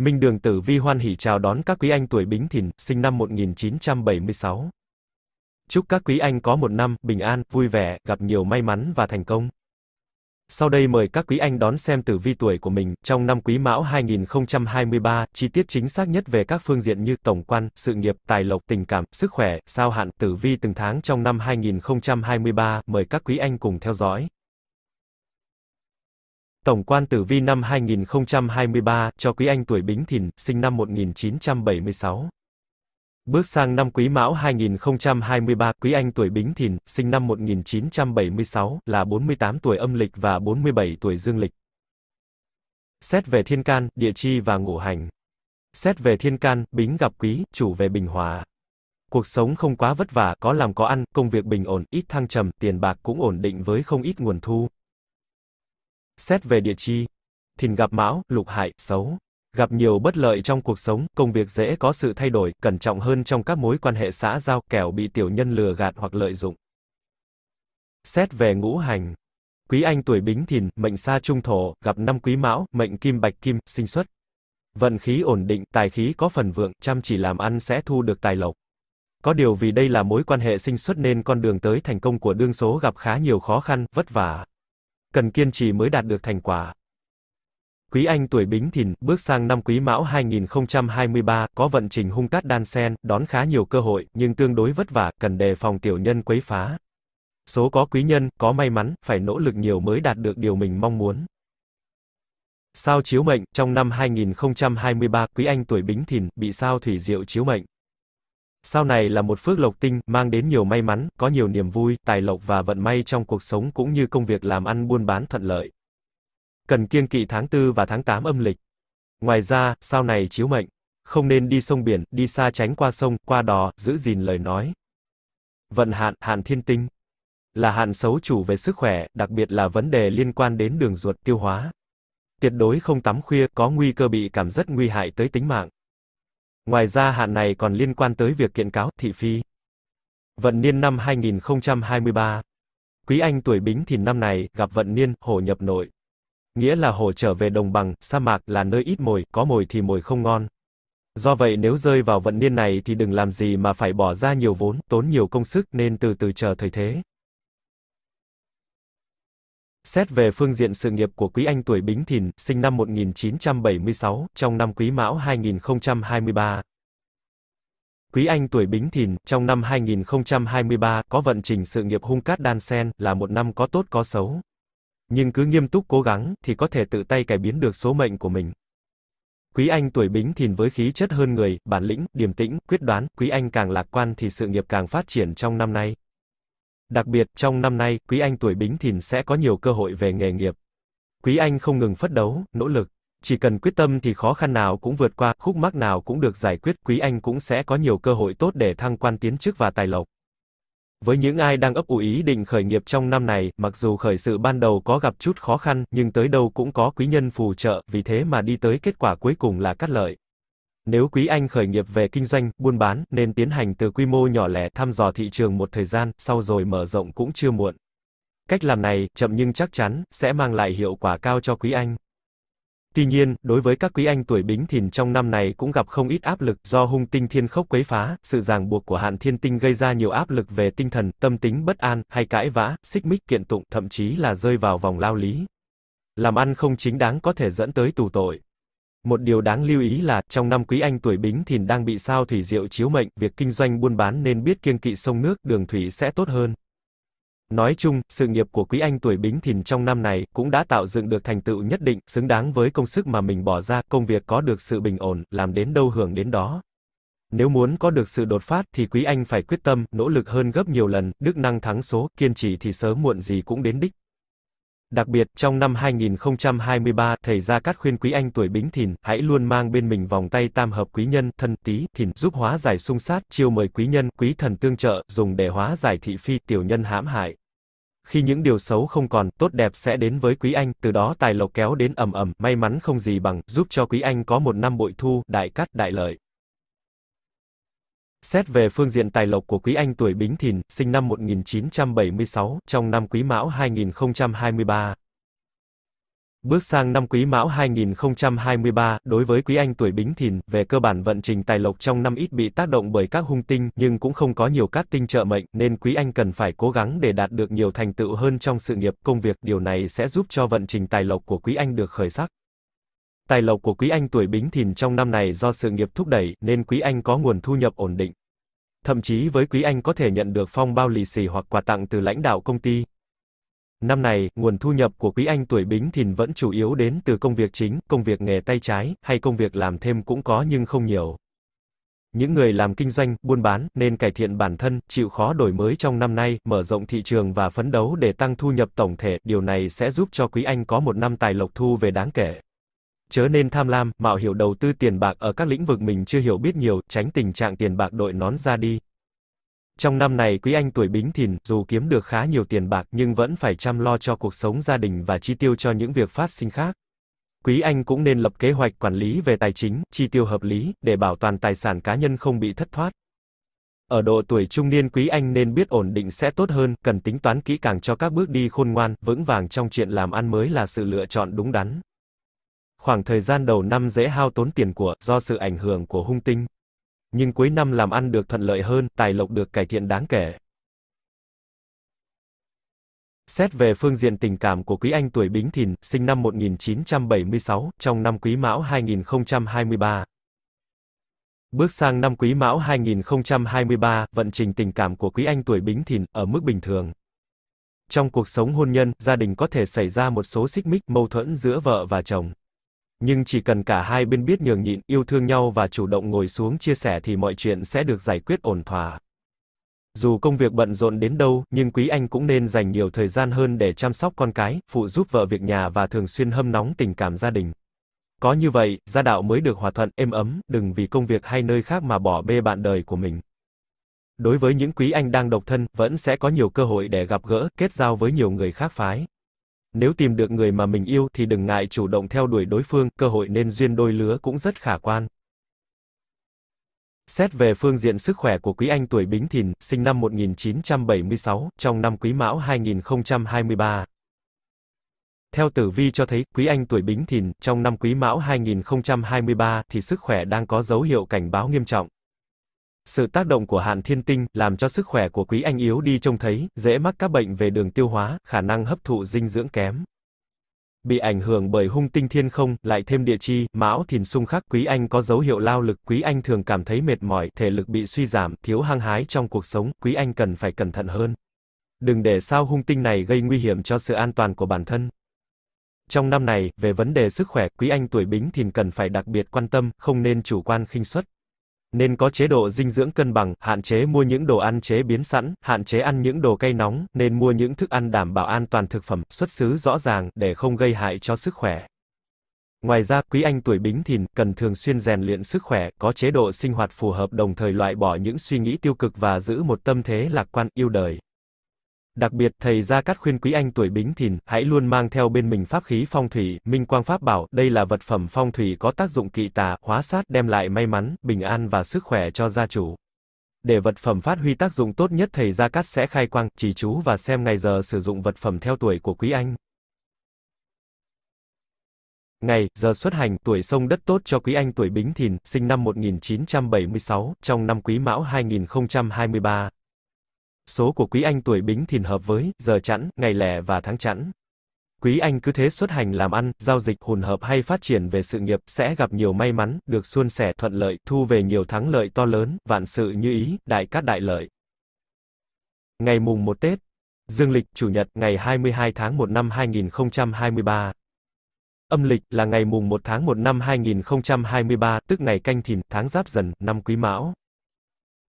Minh Đường Tử Vi hoan hỉ chào đón các quý anh tuổi Bính Thìn, sinh năm 1976. Chúc các quý anh có một năm bình an, vui vẻ, gặp nhiều may mắn và thành công. Sau đây mời các quý anh đón xem tử vi tuổi của mình trong năm Quý Mão 2023, chi tiết chính xác nhất về các phương diện như tổng quan, sự nghiệp, tài lộc, tình cảm, sức khỏe, sao hạn, tử vi từng tháng trong năm 2023, mời các quý anh cùng theo dõi. Tổng quan tử vi năm 2023 cho quý anh tuổi Bính Thìn, sinh năm 1976. Bước sang năm Quý Mão 2023, Quý Anh tuổi Bính Thìn, sinh năm 1976, là 48 tuổi âm lịch và 47 tuổi dương lịch. Xét về thiên can, địa chi và ngũ hành. Xét về thiên can, Bính gặp Quý, chủ về bình hòa. Cuộc sống không quá vất vả, có làm có ăn, công việc bình ổn, ít thăng trầm, tiền bạc cũng ổn định với không ít nguồn thu. Xét về địa chi, thìn gặp mão, lục hại, xấu. Gặp nhiều bất lợi trong cuộc sống, công việc dễ có sự thay đổi, cẩn trọng hơn trong các mối quan hệ xã giao, kẻo bị tiểu nhân lừa gạt hoặc lợi dụng. Xét về ngũ hành, quý anh tuổi bính thìn, mệnh sa trung thổ, gặp năm quý mão, mệnh kim bạch kim, sinh xuất. Vận khí ổn định, tài khí có phần vượng, chăm chỉ làm ăn sẽ thu được tài lộc. Có điều vì đây là mối quan hệ sinh xuất nên con đường tới thành công của đương số gặp khá nhiều khó khăn, vất vả cần kiên trì mới đạt được thành quả. Quý Anh tuổi Bính Thìn, bước sang năm Quý Mão 2023, có vận trình hung cát đan sen, đón khá nhiều cơ hội, nhưng tương đối vất vả, cần đề phòng tiểu nhân quấy phá. Số có quý nhân, có may mắn, phải nỗ lực nhiều mới đạt được điều mình mong muốn. Sao chiếu mệnh, trong năm 2023, Quý Anh tuổi Bính Thìn, bị sao thủy diệu chiếu mệnh. Sau này là một phước lộc tinh, mang đến nhiều may mắn, có nhiều niềm vui, tài lộc và vận may trong cuộc sống cũng như công việc làm ăn buôn bán thuận lợi. Cần kiên kỵ tháng 4 và tháng 8 âm lịch. Ngoài ra, sau này chiếu mệnh, không nên đi sông biển, đi xa tránh qua sông, qua đò, giữ gìn lời nói. Vận hạn, hạn thiên tinh. Là hạn xấu chủ về sức khỏe, đặc biệt là vấn đề liên quan đến đường ruột tiêu hóa. Tuyệt đối không tắm khuya, có nguy cơ bị cảm rất nguy hại tới tính mạng. Ngoài ra hạn này còn liên quan tới việc kiện cáo thị phi. Vận niên năm 2023. Quý Anh tuổi Bính Thìn năm này gặp vận niên hổ nhập nội. Nghĩa là hổ trở về đồng bằng, sa mạc là nơi ít mồi, có mồi thì mồi không ngon. Do vậy nếu rơi vào vận niên này thì đừng làm gì mà phải bỏ ra nhiều vốn, tốn nhiều công sức nên từ từ chờ thời thế. Xét về phương diện sự nghiệp của Quý Anh tuổi Bính Thìn, sinh năm 1976, trong năm Quý Mão 2023. Quý Anh tuổi Bính Thìn, trong năm 2023, có vận trình sự nghiệp hung cát đan sen, là một năm có tốt có xấu. Nhưng cứ nghiêm túc cố gắng, thì có thể tự tay cải biến được số mệnh của mình. Quý Anh tuổi Bính Thìn với khí chất hơn người, bản lĩnh, điềm tĩnh, quyết đoán, Quý Anh càng lạc quan thì sự nghiệp càng phát triển trong năm nay. Đặc biệt, trong năm nay, Quý Anh tuổi bính thìn sẽ có nhiều cơ hội về nghề nghiệp. Quý Anh không ngừng phấn đấu, nỗ lực. Chỉ cần quyết tâm thì khó khăn nào cũng vượt qua, khúc mắc nào cũng được giải quyết, Quý Anh cũng sẽ có nhiều cơ hội tốt để thăng quan tiến chức và tài lộc. Với những ai đang ấp ủ ý định khởi nghiệp trong năm này, mặc dù khởi sự ban đầu có gặp chút khó khăn, nhưng tới đâu cũng có quý nhân phù trợ, vì thế mà đi tới kết quả cuối cùng là cắt lợi. Nếu quý anh khởi nghiệp về kinh doanh, buôn bán, nên tiến hành từ quy mô nhỏ lẻ thăm dò thị trường một thời gian, sau rồi mở rộng cũng chưa muộn. Cách làm này, chậm nhưng chắc chắn, sẽ mang lại hiệu quả cao cho quý anh. Tuy nhiên, đối với các quý anh tuổi bính thìn trong năm này cũng gặp không ít áp lực do hung tinh thiên khốc quấy phá, sự ràng buộc của hạn thiên tinh gây ra nhiều áp lực về tinh thần, tâm tính bất an, hay cãi vã, xích mích kiện tụng, thậm chí là rơi vào vòng lao lý. Làm ăn không chính đáng có thể dẫn tới tù tội. Một điều đáng lưu ý là, trong năm quý anh tuổi bính thìn đang bị sao thủy diệu chiếu mệnh, việc kinh doanh buôn bán nên biết kiêng kỵ sông nước, đường thủy sẽ tốt hơn. Nói chung, sự nghiệp của quý anh tuổi bính thìn trong năm này cũng đã tạo dựng được thành tựu nhất định, xứng đáng với công sức mà mình bỏ ra, công việc có được sự bình ổn, làm đến đâu hưởng đến đó. Nếu muốn có được sự đột phát thì quý anh phải quyết tâm, nỗ lực hơn gấp nhiều lần, đức năng thắng số, kiên trì thì sớm muộn gì cũng đến đích. Đặc biệt, trong năm 2023, thầy Gia Cát khuyên quý anh tuổi Bính Thìn, hãy luôn mang bên mình vòng tay tam hợp quý nhân, thân tí, thìn, giúp hóa giải xung sát, chiêu mời quý nhân, quý thần tương trợ, dùng để hóa giải thị phi, tiểu nhân hãm hại. Khi những điều xấu không còn, tốt đẹp sẽ đến với quý anh, từ đó tài lộc kéo đến ầm ầm, may mắn không gì bằng, giúp cho quý anh có một năm bội thu, đại cát đại lợi. Xét về phương diện tài lộc của quý anh tuổi Bính Thìn, sinh năm 1976, trong năm Quý Mão 2023. Bước sang năm Quý Mão 2023, đối với quý anh tuổi Bính Thìn, về cơ bản vận trình tài lộc trong năm ít bị tác động bởi các hung tinh, nhưng cũng không có nhiều các tinh trợ mệnh, nên quý anh cần phải cố gắng để đạt được nhiều thành tựu hơn trong sự nghiệp, công việc, điều này sẽ giúp cho vận trình tài lộc của quý anh được khởi sắc. Tài lộc của Quý Anh tuổi Bính Thìn trong năm này do sự nghiệp thúc đẩy nên Quý Anh có nguồn thu nhập ổn định. Thậm chí với Quý Anh có thể nhận được phong bao lì xì hoặc quà tặng từ lãnh đạo công ty. Năm này, nguồn thu nhập của Quý Anh tuổi Bính Thìn vẫn chủ yếu đến từ công việc chính, công việc nghề tay trái hay công việc làm thêm cũng có nhưng không nhiều. Những người làm kinh doanh, buôn bán nên cải thiện bản thân, chịu khó đổi mới trong năm nay, mở rộng thị trường và phấn đấu để tăng thu nhập tổng thể, điều này sẽ giúp cho Quý Anh có một năm tài lộc thu về đáng kể chớ nên tham lam, mạo hiểu đầu tư tiền bạc ở các lĩnh vực mình chưa hiểu biết nhiều, tránh tình trạng tiền bạc đội nón ra đi. Trong năm này quý anh tuổi bính thìn, dù kiếm được khá nhiều tiền bạc nhưng vẫn phải chăm lo cho cuộc sống gia đình và chi tiêu cho những việc phát sinh khác. Quý anh cũng nên lập kế hoạch quản lý về tài chính, chi tiêu hợp lý, để bảo toàn tài sản cá nhân không bị thất thoát. Ở độ tuổi trung niên quý anh nên biết ổn định sẽ tốt hơn, cần tính toán kỹ càng cho các bước đi khôn ngoan, vững vàng trong chuyện làm ăn mới là sự lựa chọn đúng đắn. Khoảng thời gian đầu năm dễ hao tốn tiền của, do sự ảnh hưởng của hung tinh. Nhưng cuối năm làm ăn được thuận lợi hơn, tài lộc được cải thiện đáng kể. Xét về phương diện tình cảm của Quý Anh tuổi Bính Thìn, sinh năm 1976, trong năm Quý Mão 2023. Bước sang năm Quý Mão 2023, vận trình tình cảm của Quý Anh tuổi Bính Thìn ở mức bình thường. Trong cuộc sống hôn nhân, gia đình có thể xảy ra một số xích mích, mâu thuẫn giữa vợ và chồng nhưng chỉ cần cả hai bên biết nhường nhịn, yêu thương nhau và chủ động ngồi xuống chia sẻ thì mọi chuyện sẽ được giải quyết ổn thỏa. Dù công việc bận rộn đến đâu, nhưng Quý Anh cũng nên dành nhiều thời gian hơn để chăm sóc con cái, phụ giúp vợ việc nhà và thường xuyên hâm nóng tình cảm gia đình. Có như vậy, gia đạo mới được hòa thuận, êm ấm, đừng vì công việc hay nơi khác mà bỏ bê bạn đời của mình. Đối với những quý anh đang độc thân, vẫn sẽ có nhiều cơ hội để gặp gỡ, kết giao với nhiều người khác phái. Nếu tìm được người mà mình yêu thì đừng ngại chủ động theo đuổi đối phương, cơ hội nên duyên đôi lứa cũng rất khả quan. Xét về phương diện sức khỏe của Quý Anh tuổi Bính Thìn, sinh năm 1976, trong năm Quý Mão 2023. Theo tử vi cho thấy, Quý Anh tuổi Bính Thìn, trong năm Quý Mão 2023 thì sức khỏe đang có dấu hiệu cảnh báo nghiêm trọng. Sự tác động của hạn thiên tinh làm cho sức khỏe của quý anh yếu đi trông thấy, dễ mắc các bệnh về đường tiêu hóa, khả năng hấp thụ dinh dưỡng kém. Bị ảnh hưởng bởi hung tinh thiên không, lại thêm địa chi, mão thìn xung khắc, quý anh có dấu hiệu lao lực, quý anh thường cảm thấy mệt mỏi, thể lực bị suy giảm, thiếu hăng hái trong cuộc sống, quý anh cần phải cẩn thận hơn. Đừng để sao hung tinh này gây nguy hiểm cho sự an toàn của bản thân. Trong năm này, về vấn đề sức khỏe, quý anh tuổi bính thìn cần phải đặc biệt quan tâm, không nên chủ quan khinh suất nên có chế độ dinh dưỡng cân bằng, hạn chế mua những đồ ăn chế biến sẵn, hạn chế ăn những đồ cay nóng, nên mua những thức ăn đảm bảo an toàn thực phẩm, xuất xứ rõ ràng để không gây hại cho sức khỏe. Ngoài ra, quý anh tuổi Bính Thìn cần thường xuyên rèn luyện sức khỏe, có chế độ sinh hoạt phù hợp đồng thời loại bỏ những suy nghĩ tiêu cực và giữ một tâm thế lạc quan, yêu đời. Đặc biệt, thầy Gia Cát khuyên quý anh tuổi Bính Thìn, hãy luôn mang theo bên mình pháp khí phong thủy, minh quang pháp bảo, đây là vật phẩm phong thủy có tác dụng kỵ tà, hóa sát, đem lại may mắn, bình an và sức khỏe cho gia chủ. Để vật phẩm phát huy tác dụng tốt nhất thầy Gia Cát sẽ khai quang, chỉ chú và xem ngày giờ sử dụng vật phẩm theo tuổi của quý anh. Ngày, giờ xuất hành, tuổi sông đất tốt cho quý anh tuổi Bính Thìn, sinh năm 1976, trong năm Quý Mão 2023. Số của quý anh tuổi bính thìn hợp với giờ chẵn, ngày lẻ và tháng chẵn. Quý anh cứ thế xuất hành làm ăn, giao dịch, hùn hợp hay phát triển về sự nghiệp, sẽ gặp nhiều may mắn, được suôn sẻ, thuận lợi, thu về nhiều thắng lợi to lớn, vạn sự như ý, đại cát đại lợi. Ngày mùng 1 Tết, Dương lịch Chủ nhật ngày 22 tháng 1 năm 2023. Âm lịch là ngày mùng 1 tháng 1 năm 2023, tức ngày canh thìn, tháng giáp dần, năm quý mão.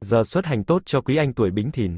Giờ xuất hành tốt cho quý anh tuổi bính thìn.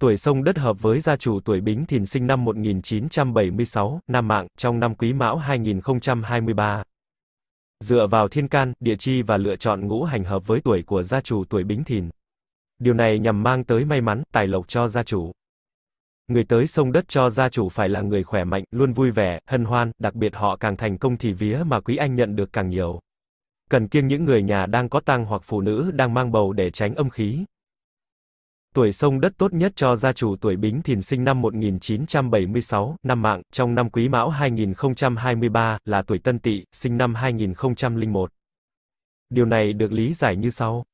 tuổi sông đất hợp với gia chủ tuổi Bính Thìn sinh năm 1976, Nam Mạng, trong năm Quý Mão 2023. Dựa vào thiên can, địa chi và lựa chọn ngũ hành hợp với tuổi của gia chủ tuổi Bính Thìn. Điều này nhằm mang tới may mắn, tài lộc cho gia chủ. Người tới sông đất cho gia chủ phải là người khỏe mạnh, luôn vui vẻ, hân hoan, đặc biệt họ càng thành công thì vía mà quý anh nhận được càng nhiều. Cần kiêng những người nhà đang có tang hoặc phụ nữ đang mang bầu để tránh âm khí, Tuổi sông đất tốt nhất cho gia chủ tuổi Bính Thìn sinh năm 1976, năm mạng, trong năm Quý Mão 2023 là tuổi Tân Tỵ, sinh năm 2001. Điều này được lý giải như sau.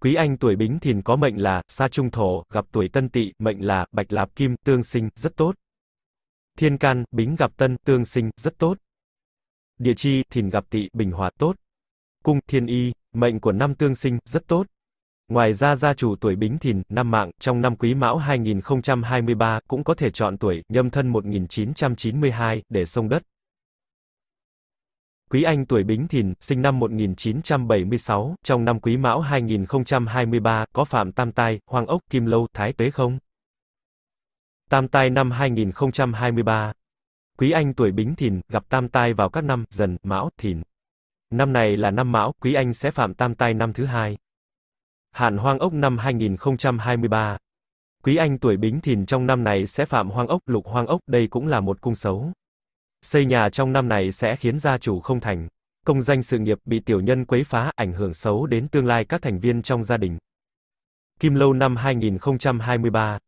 Quý anh tuổi Bính Thìn có mệnh là Sa Trung Thổ, gặp tuổi Tân Tỵ, mệnh là Bạch Lạp Kim, tương sinh, rất tốt. Thiên Can, Bính gặp Tân, tương sinh, rất tốt. Địa chi, Thìn gặp Tỵ, bình hòa, tốt. Cung, Thiên Y, mệnh của năm tương sinh, rất tốt. Ngoài ra gia chủ tuổi Bính Thìn, năm mạng, trong năm Quý Mão 2023 cũng có thể chọn tuổi Nhâm Thân 1992 để sông đất. Quý Anh tuổi Bính Thìn, sinh năm 1976, trong năm Quý Mão 2023 có phạm tam tai, hoàng ốc, kim lâu, thái tuế không? Tam tai năm 2023. Quý Anh tuổi Bính Thìn gặp tam tai vào các năm Dần, Mão, Thìn. Năm này là năm Mão, Quý Anh sẽ phạm tam tai năm thứ hai hạn hoang ốc năm 2023. Quý Anh tuổi Bính Thìn trong năm này sẽ phạm hoang ốc, lục hoang ốc, đây cũng là một cung xấu. Xây nhà trong năm này sẽ khiến gia chủ không thành, công danh sự nghiệp bị tiểu nhân quấy phá, ảnh hưởng xấu đến tương lai các thành viên trong gia đình. Kim Lâu năm 2023.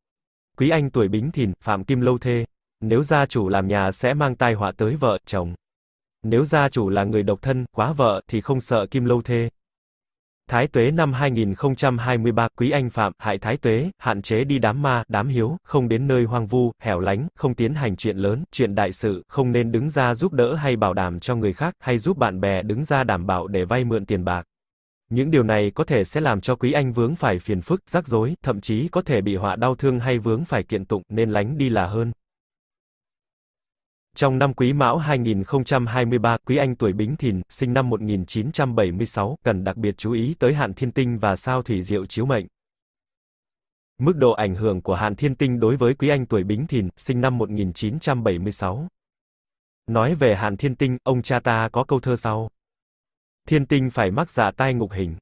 Quý Anh tuổi Bính Thìn, phạm Kim Lâu thê, nếu gia chủ làm nhà sẽ mang tai họa tới vợ, chồng. Nếu gia chủ là người độc thân, quá vợ thì không sợ Kim Lâu thê. Thái tuế năm 2023, Quý Anh Phạm, hại Thái tuế, hạn chế đi đám ma, đám hiếu, không đến nơi hoang vu, hẻo lánh, không tiến hành chuyện lớn, chuyện đại sự, không nên đứng ra giúp đỡ hay bảo đảm cho người khác, hay giúp bạn bè đứng ra đảm bảo để vay mượn tiền bạc. Những điều này có thể sẽ làm cho Quý Anh vướng phải phiền phức, rắc rối, thậm chí có thể bị họa đau thương hay vướng phải kiện tụng, nên lánh đi là hơn. Trong năm Quý Mão 2023, Quý Anh tuổi Bính Thìn, sinh năm 1976, cần đặc biệt chú ý tới hạn thiên tinh và sao thủy diệu chiếu mệnh. Mức độ ảnh hưởng của hạn thiên tinh đối với Quý Anh tuổi Bính Thìn, sinh năm 1976. Nói về hạn thiên tinh, ông cha ta có câu thơ sau. Thiên tinh phải mắc dạ tai ngục hình.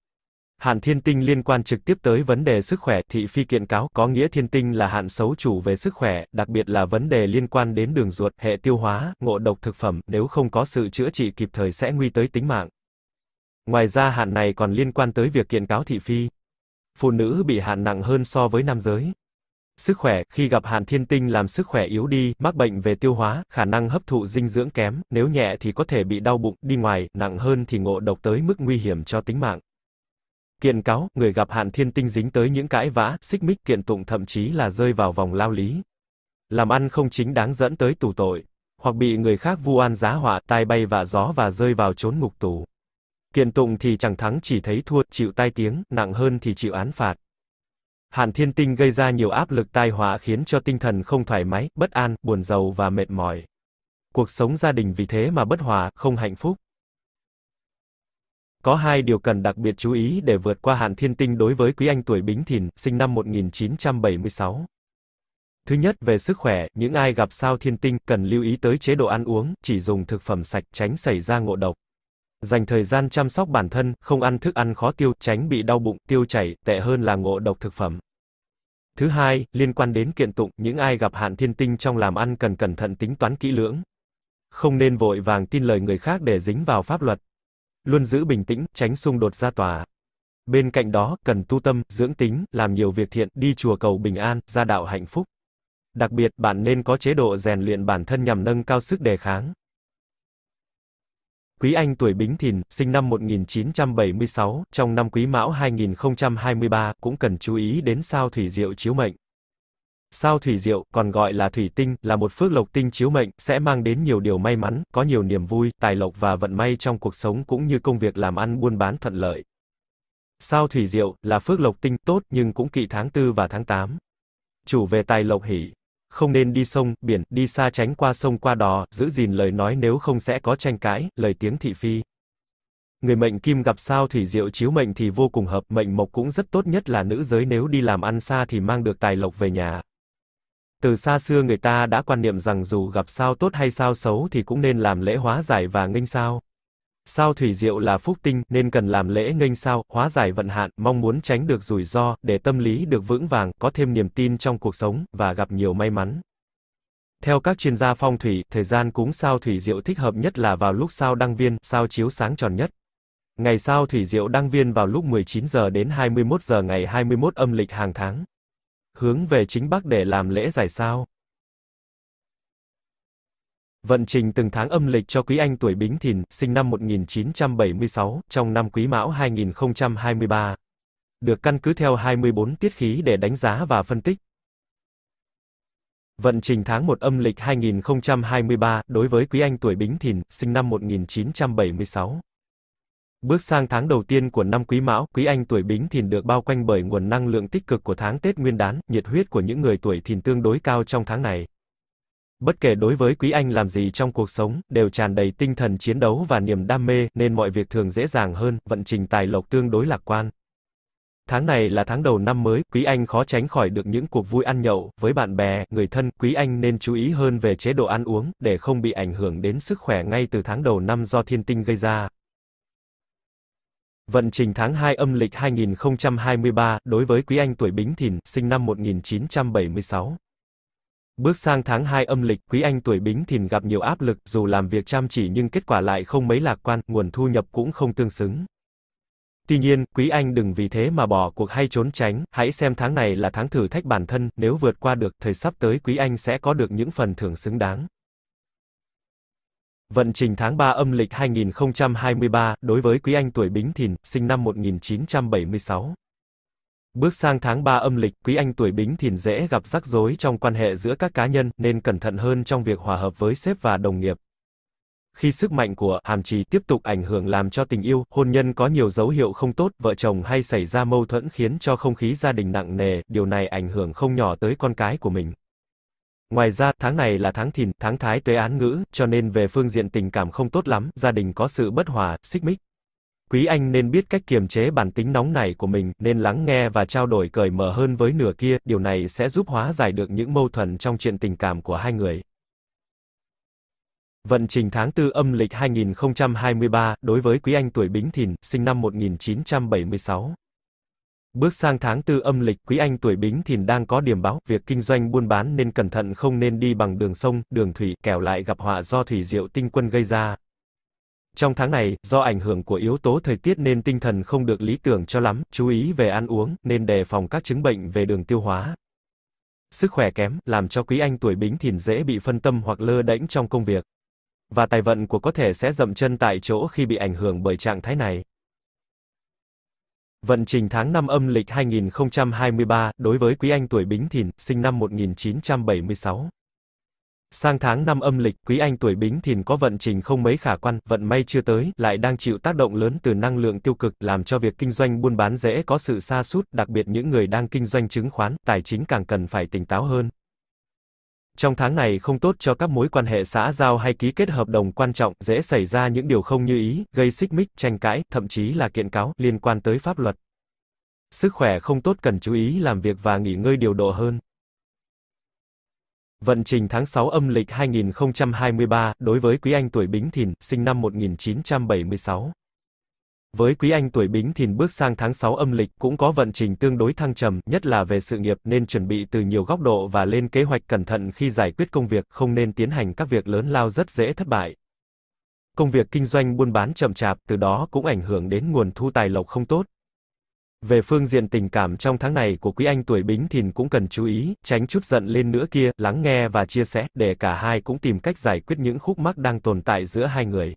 Hạn thiên tinh liên quan trực tiếp tới vấn đề sức khỏe, thị phi kiện cáo, có nghĩa thiên tinh là hạn xấu chủ về sức khỏe, đặc biệt là vấn đề liên quan đến đường ruột, hệ tiêu hóa, ngộ độc thực phẩm, nếu không có sự chữa trị kịp thời sẽ nguy tới tính mạng. Ngoài ra hạn này còn liên quan tới việc kiện cáo thị phi. Phụ nữ bị hạn nặng hơn so với nam giới. Sức khỏe, khi gặp hạn thiên tinh làm sức khỏe yếu đi, mắc bệnh về tiêu hóa, khả năng hấp thụ dinh dưỡng kém, nếu nhẹ thì có thể bị đau bụng, đi ngoài, nặng hơn thì ngộ độc tới mức nguy hiểm cho tính mạng. Kiện cáo, người gặp hạn thiên tinh dính tới những cãi vã, xích mích kiện tụng thậm chí là rơi vào vòng lao lý. Làm ăn không chính đáng dẫn tới tù tội, hoặc bị người khác vu oan giá họa, tai bay vạ gió và rơi vào chốn ngục tù. Kiện tụng thì chẳng thắng chỉ thấy thua, chịu tai tiếng, nặng hơn thì chịu án phạt. Hạn thiên tinh gây ra nhiều áp lực tai họa khiến cho tinh thần không thoải mái, bất an, buồn giàu và mệt mỏi. Cuộc sống gia đình vì thế mà bất hòa, không hạnh phúc. Có hai điều cần đặc biệt chú ý để vượt qua hạn thiên tinh đối với quý anh tuổi Bính Thìn, sinh năm 1976. Thứ nhất, về sức khỏe, những ai gặp sao thiên tinh cần lưu ý tới chế độ ăn uống, chỉ dùng thực phẩm sạch, tránh xảy ra ngộ độc. Dành thời gian chăm sóc bản thân, không ăn thức ăn khó tiêu, tránh bị đau bụng, tiêu chảy, tệ hơn là ngộ độc thực phẩm. Thứ hai, liên quan đến kiện tụng, những ai gặp hạn thiên tinh trong làm ăn cần cẩn thận tính toán kỹ lưỡng. Không nên vội vàng tin lời người khác để dính vào pháp luật luôn giữ bình tĩnh, tránh xung đột ra tòa. Bên cạnh đó, cần tu tâm, dưỡng tính, làm nhiều việc thiện, đi chùa cầu bình an, gia đạo hạnh phúc. Đặc biệt, bạn nên có chế độ rèn luyện bản thân nhằm nâng cao sức đề kháng. Quý Anh tuổi Bính Thìn, sinh năm 1976, trong năm Quý Mão 2023, cũng cần chú ý đến sao thủy diệu chiếu mệnh. Sao thủy diệu, còn gọi là thủy tinh, là một phước lộc tinh chiếu mệnh, sẽ mang đến nhiều điều may mắn, có nhiều niềm vui, tài lộc và vận may trong cuộc sống cũng như công việc làm ăn buôn bán thuận lợi. Sao thủy diệu, là phước lộc tinh tốt nhưng cũng kỵ tháng 4 và tháng 8. Chủ về tài lộc hỷ. Không nên đi sông, biển, đi xa tránh qua sông qua đò, giữ gìn lời nói nếu không sẽ có tranh cãi, lời tiếng thị phi. Người mệnh kim gặp sao thủy diệu chiếu mệnh thì vô cùng hợp, mệnh mộc cũng rất tốt nhất là nữ giới nếu đi làm ăn xa thì mang được tài lộc về nhà. Từ xa xưa người ta đã quan niệm rằng dù gặp sao tốt hay sao xấu thì cũng nên làm lễ hóa giải và nghênh sao. Sao thủy diệu là phúc tinh, nên cần làm lễ nghênh sao, hóa giải vận hạn, mong muốn tránh được rủi ro, để tâm lý được vững vàng, có thêm niềm tin trong cuộc sống, và gặp nhiều may mắn. Theo các chuyên gia phong thủy, thời gian cúng sao thủy diệu thích hợp nhất là vào lúc sao đăng viên, sao chiếu sáng tròn nhất. Ngày sao thủy diệu đăng viên vào lúc 19 giờ đến 21 giờ ngày 21 âm lịch hàng tháng hướng về chính Bắc để làm lễ giải sao. Vận trình từng tháng âm lịch cho quý anh tuổi Bính Thìn, sinh năm 1976, trong năm Quý Mão 2023. Được căn cứ theo 24 tiết khí để đánh giá và phân tích. Vận trình tháng 1 âm lịch 2023, đối với quý anh tuổi Bính Thìn, sinh năm 1976. Bước sang tháng đầu tiên của năm Quý Mão, Quý Anh tuổi Bính Thìn được bao quanh bởi nguồn năng lượng tích cực của tháng Tết Nguyên đán, nhiệt huyết của những người tuổi Thìn tương đối cao trong tháng này. Bất kể đối với Quý Anh làm gì trong cuộc sống, đều tràn đầy tinh thần chiến đấu và niềm đam mê, nên mọi việc thường dễ dàng hơn, vận trình tài lộc tương đối lạc quan. Tháng này là tháng đầu năm mới, Quý Anh khó tránh khỏi được những cuộc vui ăn nhậu với bạn bè, người thân, Quý Anh nên chú ý hơn về chế độ ăn uống để không bị ảnh hưởng đến sức khỏe ngay từ tháng đầu năm do thiên tinh gây ra. Vận trình tháng 2 âm lịch 2023 đối với quý anh tuổi Bính Thìn, sinh năm 1976. Bước sang tháng 2 âm lịch, quý anh tuổi Bính Thìn gặp nhiều áp lực, dù làm việc chăm chỉ nhưng kết quả lại không mấy lạc quan, nguồn thu nhập cũng không tương xứng. Tuy nhiên, quý anh đừng vì thế mà bỏ cuộc hay trốn tránh, hãy xem tháng này là tháng thử thách bản thân, nếu vượt qua được, thời sắp tới quý anh sẽ có được những phần thưởng xứng đáng. Vận trình tháng 3 âm lịch 2023 đối với quý anh tuổi Bính Thìn, sinh năm 1976. Bước sang tháng 3 âm lịch, quý anh tuổi Bính Thìn dễ gặp rắc rối trong quan hệ giữa các cá nhân nên cẩn thận hơn trong việc hòa hợp với sếp và đồng nghiệp. Khi sức mạnh của hàm trì tiếp tục ảnh hưởng làm cho tình yêu, hôn nhân có nhiều dấu hiệu không tốt, vợ chồng hay xảy ra mâu thuẫn khiến cho không khí gia đình nặng nề, điều này ảnh hưởng không nhỏ tới con cái của mình. Ngoài ra, tháng này là tháng thìn, tháng thái tuế án ngữ, cho nên về phương diện tình cảm không tốt lắm, gia đình có sự bất hòa, xích mích. Quý anh nên biết cách kiềm chế bản tính nóng này của mình, nên lắng nghe và trao đổi cởi mở hơn với nửa kia, điều này sẽ giúp hóa giải được những mâu thuẫn trong chuyện tình cảm của hai người. Vận trình tháng 4 âm lịch 2023, đối với quý anh tuổi Bính Thìn, sinh năm 1976. Bước sang tháng tư âm lịch, quý anh tuổi Bính Thìn đang có điểm báo, việc kinh doanh buôn bán nên cẩn thận không nên đi bằng đường sông, đường thủy, kẻo lại gặp họa do thủy diệu tinh quân gây ra. Trong tháng này, do ảnh hưởng của yếu tố thời tiết nên tinh thần không được lý tưởng cho lắm, chú ý về ăn uống, nên đề phòng các chứng bệnh về đường tiêu hóa. Sức khỏe kém, làm cho quý anh tuổi Bính Thìn dễ bị phân tâm hoặc lơ đễnh trong công việc. Và tài vận của có thể sẽ dậm chân tại chỗ khi bị ảnh hưởng bởi trạng thái này. Vận trình tháng 5 âm lịch 2023 đối với quý anh tuổi Bính Thìn, sinh năm 1976. Sang tháng 5 âm lịch, quý anh tuổi Bính Thìn có vận trình không mấy khả quan, vận may chưa tới, lại đang chịu tác động lớn từ năng lượng tiêu cực, làm cho việc kinh doanh buôn bán dễ có sự sa sút, đặc biệt những người đang kinh doanh chứng khoán, tài chính càng cần phải tỉnh táo hơn, trong tháng này không tốt cho các mối quan hệ xã giao hay ký kết hợp đồng quan trọng, dễ xảy ra những điều không như ý, gây xích mích, tranh cãi, thậm chí là kiện cáo liên quan tới pháp luật. Sức khỏe không tốt cần chú ý làm việc và nghỉ ngơi điều độ hơn. Vận trình tháng 6 âm lịch 2023 đối với quý anh tuổi Bính Thìn, sinh năm 1976. Với quý anh tuổi Bính Thìn bước sang tháng 6 âm lịch cũng có vận trình tương đối thăng trầm, nhất là về sự nghiệp nên chuẩn bị từ nhiều góc độ và lên kế hoạch cẩn thận khi giải quyết công việc, không nên tiến hành các việc lớn lao rất dễ thất bại. Công việc kinh doanh buôn bán chậm chạp, từ đó cũng ảnh hưởng đến nguồn thu tài lộc không tốt. Về phương diện tình cảm trong tháng này của quý anh tuổi Bính Thìn cũng cần chú ý, tránh chút giận lên nữa kia, lắng nghe và chia sẻ để cả hai cũng tìm cách giải quyết những khúc mắc đang tồn tại giữa hai người.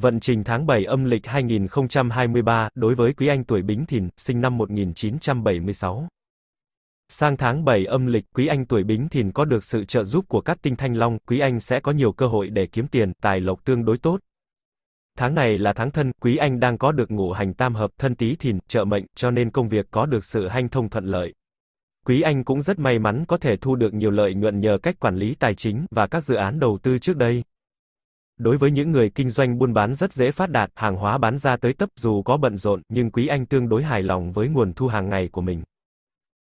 Vận trình tháng 7 âm lịch 2023, đối với quý anh tuổi Bính Thìn, sinh năm 1976. Sang tháng 7 âm lịch, quý anh tuổi Bính Thìn có được sự trợ giúp của các tinh thanh long, quý anh sẽ có nhiều cơ hội để kiếm tiền, tài lộc tương đối tốt. Tháng này là tháng thân, quý anh đang có được ngũ hành tam hợp thân tí thìn, trợ mệnh, cho nên công việc có được sự hanh thông thuận lợi. Quý anh cũng rất may mắn có thể thu được nhiều lợi nhuận nhờ cách quản lý tài chính và các dự án đầu tư trước đây. Đối với những người kinh doanh buôn bán rất dễ phát đạt, hàng hóa bán ra tới tấp dù có bận rộn, nhưng Quý Anh tương đối hài lòng với nguồn thu hàng ngày của mình.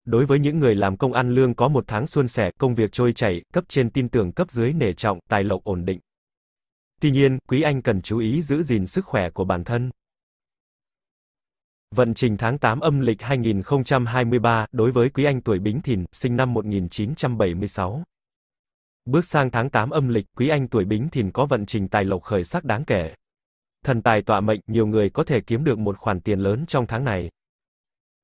Đối với những người làm công ăn lương có một tháng xuân sẻ, công việc trôi chảy, cấp trên tin tưởng cấp dưới nể trọng, tài lộc ổn định. Tuy nhiên, Quý Anh cần chú ý giữ gìn sức khỏe của bản thân. Vận trình tháng 8 âm lịch 2023, đối với Quý Anh tuổi Bính Thìn, sinh năm 1976. Bước sang tháng 8 âm lịch, quý anh tuổi bính thìn có vận trình tài lộc khởi sắc đáng kể. Thần tài tọa mệnh, nhiều người có thể kiếm được một khoản tiền lớn trong tháng này.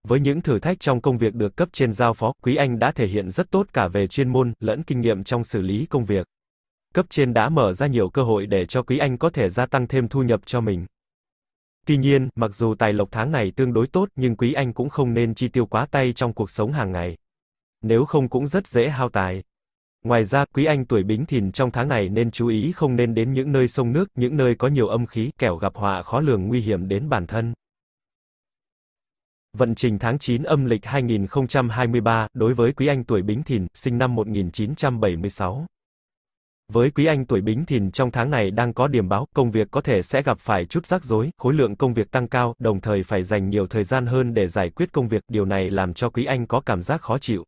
Với những thử thách trong công việc được cấp trên giao phó, quý anh đã thể hiện rất tốt cả về chuyên môn, lẫn kinh nghiệm trong xử lý công việc. Cấp trên đã mở ra nhiều cơ hội để cho quý anh có thể gia tăng thêm thu nhập cho mình. Tuy nhiên, mặc dù tài lộc tháng này tương đối tốt nhưng quý anh cũng không nên chi tiêu quá tay trong cuộc sống hàng ngày. Nếu không cũng rất dễ hao tài. Ngoài ra, quý anh tuổi bính thìn trong tháng này nên chú ý không nên đến những nơi sông nước, những nơi có nhiều âm khí, kẻo gặp họa khó lường nguy hiểm đến bản thân. Vận trình tháng 9 âm lịch 2023, đối với quý anh tuổi bính thìn, sinh năm 1976. Với quý anh tuổi bính thìn trong tháng này đang có điểm báo, công việc có thể sẽ gặp phải chút rắc rối, khối lượng công việc tăng cao, đồng thời phải dành nhiều thời gian hơn để giải quyết công việc, điều này làm cho quý anh có cảm giác khó chịu.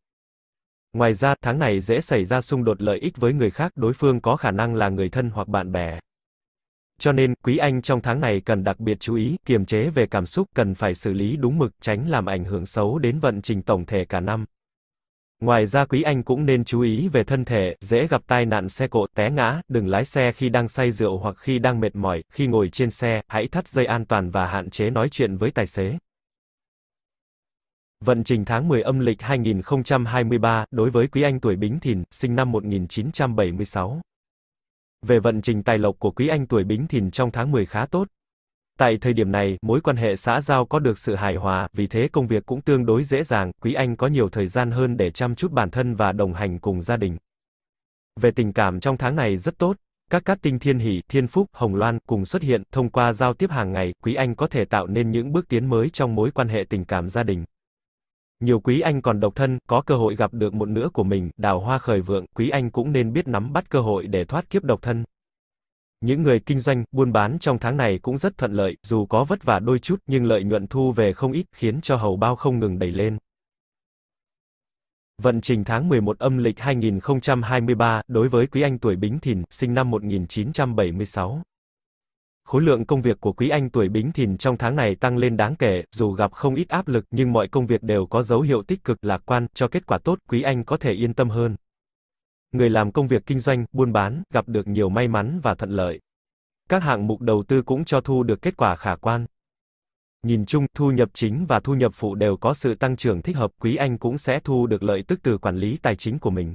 Ngoài ra, tháng này dễ xảy ra xung đột lợi ích với người khác, đối phương có khả năng là người thân hoặc bạn bè. Cho nên, quý anh trong tháng này cần đặc biệt chú ý, kiềm chế về cảm xúc, cần phải xử lý đúng mực, tránh làm ảnh hưởng xấu đến vận trình tổng thể cả năm. Ngoài ra quý anh cũng nên chú ý về thân thể, dễ gặp tai nạn xe cộ, té ngã, đừng lái xe khi đang say rượu hoặc khi đang mệt mỏi, khi ngồi trên xe, hãy thắt dây an toàn và hạn chế nói chuyện với tài xế. Vận trình tháng 10 âm lịch 2023 đối với quý anh tuổi Bính Thìn, sinh năm 1976. Về vận trình tài lộc của quý anh tuổi Bính Thìn trong tháng 10 khá tốt. Tại thời điểm này, mối quan hệ xã giao có được sự hài hòa, vì thế công việc cũng tương đối dễ dàng, quý anh có nhiều thời gian hơn để chăm chút bản thân và đồng hành cùng gia đình. Về tình cảm trong tháng này rất tốt, các cát tinh thiên hỷ, thiên phúc, hồng loan cùng xuất hiện, thông qua giao tiếp hàng ngày, quý anh có thể tạo nên những bước tiến mới trong mối quan hệ tình cảm gia đình. Nhiều quý anh còn độc thân, có cơ hội gặp được một nửa của mình, đào hoa khởi vượng, quý anh cũng nên biết nắm bắt cơ hội để thoát kiếp độc thân. Những người kinh doanh, buôn bán trong tháng này cũng rất thuận lợi, dù có vất vả đôi chút nhưng lợi nhuận thu về không ít, khiến cho hầu bao không ngừng đẩy lên. Vận trình tháng 11 âm lịch 2023, đối với quý anh tuổi Bính Thìn, sinh năm 1976 khối lượng công việc của Quý Anh tuổi Bính Thìn trong tháng này tăng lên đáng kể, dù gặp không ít áp lực nhưng mọi công việc đều có dấu hiệu tích cực lạc quan, cho kết quả tốt, Quý Anh có thể yên tâm hơn. Người làm công việc kinh doanh, buôn bán, gặp được nhiều may mắn và thuận lợi. Các hạng mục đầu tư cũng cho thu được kết quả khả quan. Nhìn chung, thu nhập chính và thu nhập phụ đều có sự tăng trưởng thích hợp, Quý Anh cũng sẽ thu được lợi tức từ quản lý tài chính của mình.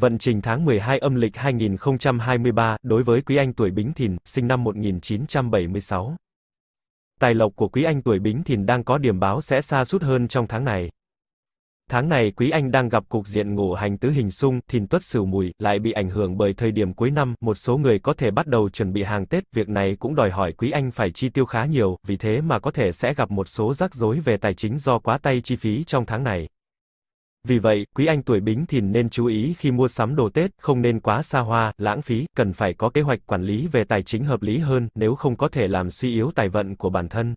Vận trình tháng 12 âm lịch 2023 đối với quý anh tuổi Bính Thìn, sinh năm 1976. Tài lộc của quý anh tuổi Bính Thìn đang có điểm báo sẽ xa sút hơn trong tháng này. Tháng này quý anh đang gặp cục diện ngũ hành tứ hình xung, Thìn Tuất Sửu Mùi lại bị ảnh hưởng bởi thời điểm cuối năm, một số người có thể bắt đầu chuẩn bị hàng Tết, việc này cũng đòi hỏi quý anh phải chi tiêu khá nhiều, vì thế mà có thể sẽ gặp một số rắc rối về tài chính do quá tay chi phí trong tháng này. Vì vậy, quý anh tuổi bính thìn nên chú ý khi mua sắm đồ Tết, không nên quá xa hoa, lãng phí, cần phải có kế hoạch quản lý về tài chính hợp lý hơn, nếu không có thể làm suy yếu tài vận của bản thân.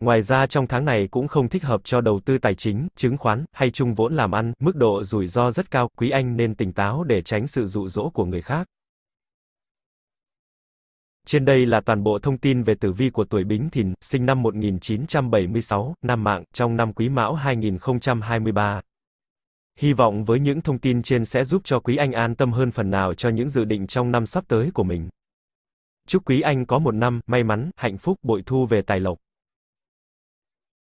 Ngoài ra trong tháng này cũng không thích hợp cho đầu tư tài chính, chứng khoán hay chung vốn làm ăn, mức độ rủi ro rất cao, quý anh nên tỉnh táo để tránh sự dụ dỗ của người khác. Trên đây là toàn bộ thông tin về tử vi của tuổi Bính Thìn, sinh năm 1976, năm mạng, trong năm Quý Mão 2023. Hy vọng với những thông tin trên sẽ giúp cho quý anh an tâm hơn phần nào cho những dự định trong năm sắp tới của mình. Chúc quý anh có một năm may mắn, hạnh phúc, bội thu về tài lộc.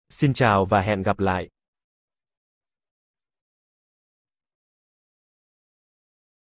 Xin chào và hẹn gặp lại.